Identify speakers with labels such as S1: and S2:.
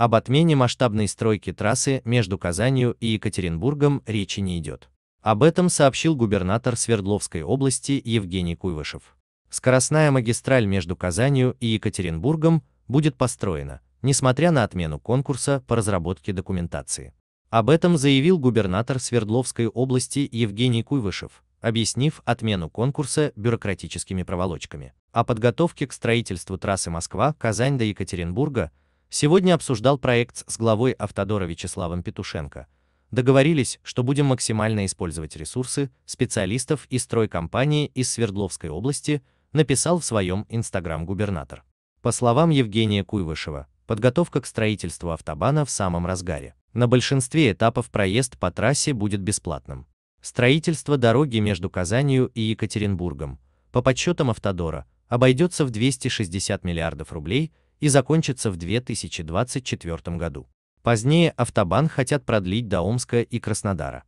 S1: Об отмене масштабной стройки трассы между Казанью и Екатеринбургом речи не идет. Об этом сообщил губернатор Свердловской области Евгений Куйвышев. Скоростная магистраль между Казанью и Екатеринбургом будет построена, несмотря на отмену конкурса по разработке документации. Об этом заявил губернатор Свердловской области Евгений Куйвышев, объяснив отмену конкурса бюрократическими проволочками. О подготовке к строительству трассы Москва-Казань до Екатеринбурга – Сегодня обсуждал проект с главой Автодора Вячеславом Петушенко. Договорились, что будем максимально использовать ресурсы специалистов и стройкомпании из Свердловской области, написал в своем инстаграм губернатор. По словам Евгения Куйвышева, подготовка к строительству автобана в самом разгаре. На большинстве этапов проезд по трассе будет бесплатным. Строительство дороги между Казанью и Екатеринбургом, по подсчетам Автодора, обойдется в 260 миллиардов рублей и закончится в 2024 году. Позднее автобан хотят продлить до Омска и Краснодара.